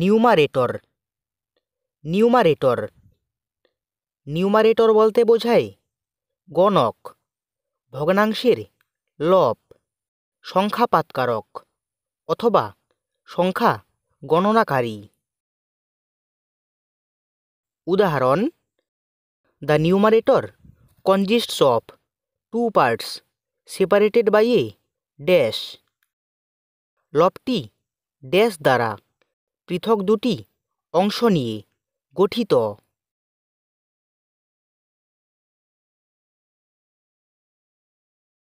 numerator numerator numerator বলতে বোঝায় গণক ভগ্নাংশের লব সংখ্যাপাতকারক অথবা সংখ্যা গণনাকারী উদাহরণ the numerator consists of two parts separated by a dash লবটি ড্যাশ দ্বারা পৃথক দুটি অংশ নিয়ে গঠিত